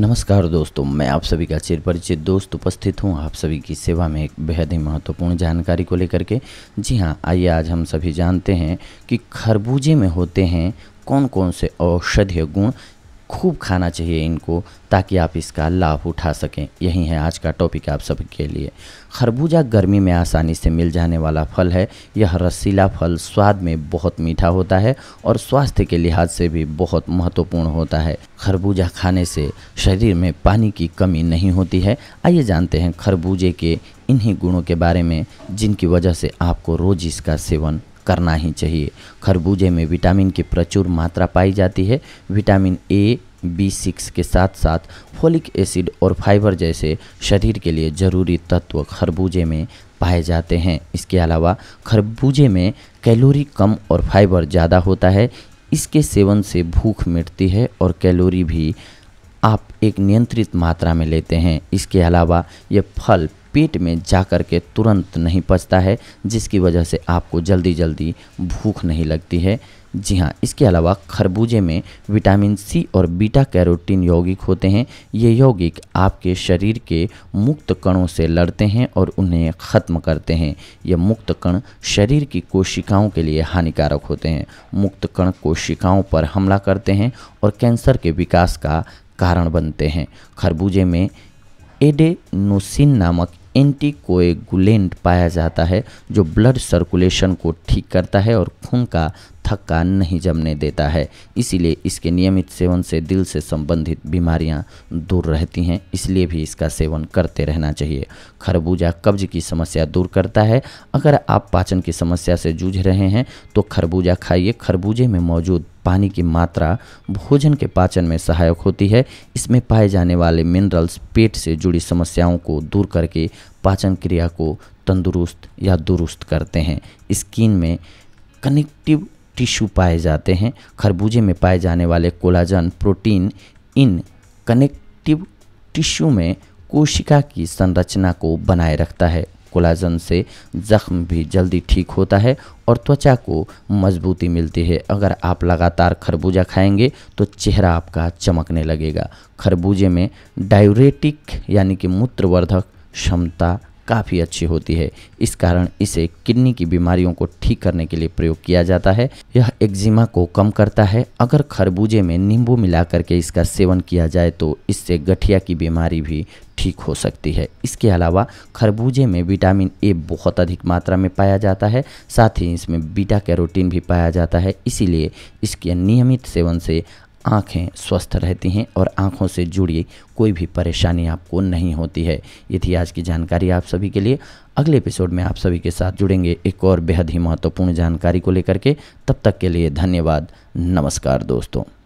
नमस्कार दोस्तों मैं आप सभी का चिर परिचित दोस्त उपस्थित हूँ आप सभी की सेवा में एक बेहद ही महत्वपूर्ण जानकारी को लेकर के जी हाँ आइए आज हम सभी जानते हैं कि खरबूजे में होते हैं कौन कौन से औषधीय गुण खूब खाना चाहिए इनको ताकि आप इसका लाभ उठा सकें यही है आज का टॉपिक आप सबके लिए खरबूजा गर्मी में आसानी से मिल जाने वाला फल है यह रसीला फल स्वाद में बहुत मीठा होता है और स्वास्थ्य के लिहाज से भी बहुत महत्वपूर्ण होता है खरबूजा खाने से शरीर में पानी की कमी नहीं होती है आइए जानते हैं खरबूजे के इन्हीं गुणों के बारे में जिनकी वजह से आपको रोज़ इसका सेवन करना ही चाहिए खरबूजे में विटामिन की प्रचुर मात्रा पाई जाती है विटामिन ए बी सिक्स के साथ साथ फोलिक एसिड और फाइबर जैसे शरीर के लिए ज़रूरी तत्व खरबूजे में पाए जाते हैं इसके अलावा खरबूजे में कैलोरी कम और फाइबर ज़्यादा होता है इसके सेवन से भूख मिटती है और कैलोरी भी आप एक नियंत्रित मात्रा में लेते हैं इसके अलावा यह फल पेट में जा कर के तुरंत नहीं पचता है जिसकी वजह से आपको जल्दी जल्दी भूख नहीं लगती है जी हाँ इसके अलावा खरबूजे में विटामिन सी और बीटा कैरोटीन यौगिक होते हैं ये यौगिक आपके शरीर के मुक्त कणों से लड़ते हैं और उन्हें ख़त्म करते हैं ये मुक्त कण शरीर की कोशिकाओं के लिए हानिकारक होते हैं मुक्त कण कोशिकाओं पर हमला करते हैं और कैंसर के विकास का कारण बनते हैं खरबूजे में एडेनोसिन नामक एंटीकोएगुलेंट पाया जाता है जो ब्लड सर्कुलेशन को ठीक करता है और खून का थक्का नहीं जमने देता है इसीलिए इसके नियमित सेवन से दिल से संबंधित बीमारियां दूर रहती हैं इसलिए भी इसका सेवन करते रहना चाहिए खरबूजा कब्ज की समस्या दूर करता है अगर आप पाचन की समस्या से जूझ रहे हैं तो खरबूजा खाइए खरबूजे में मौजूद पानी की मात्रा भोजन के पाचन में सहायक होती है इसमें पाए जाने वाले मिनरल्स पेट से जुड़ी समस्याओं को दूर करके पाचन क्रिया को तंदुरुस्त या दुरुस्त करते हैं स्किन में कनेक्टिव टिश्यू पाए जाते हैं खरबूजे में पाए जाने वाले कोलाजन प्रोटीन इन कनेक्टिव टिश्यू में कोशिका की संरचना को बनाए रखता है कोलाजन से जख्म भी जल्दी ठीक होता है और त्वचा को मजबूती मिलती है अगर आप लगातार खरबूजा खाएंगे तो चेहरा आपका चमकने लगेगा खरबूजे में डायरेटिक यानी कि मूत्रवर्धक क्षमता काफ़ी अच्छी होती है इस कारण इसे किडनी की बीमारियों को ठीक करने के लिए प्रयोग किया जाता है यह एक्जिमा को कम करता है अगर खरबूजे में नींबू मिला करके इसका सेवन किया जाए तो इससे गठिया की बीमारी भी ठीक हो सकती है इसके अलावा खरबूजे में विटामिन ए बहुत अधिक मात्रा में पाया जाता है साथ ही इसमें बीटा कैरोटीन भी पाया जाता है इसीलिए इसके नियमित सेवन से आँखें स्वस्थ रहती हैं और आँखों से जुड़ी कोई भी परेशानी आपको नहीं होती है ये थी आज की जानकारी आप सभी के लिए अगले एपिसोड में आप सभी के साथ जुड़ेंगे एक और बेहद ही महत्वपूर्ण जानकारी को लेकर के तब तक के लिए धन्यवाद नमस्कार दोस्तों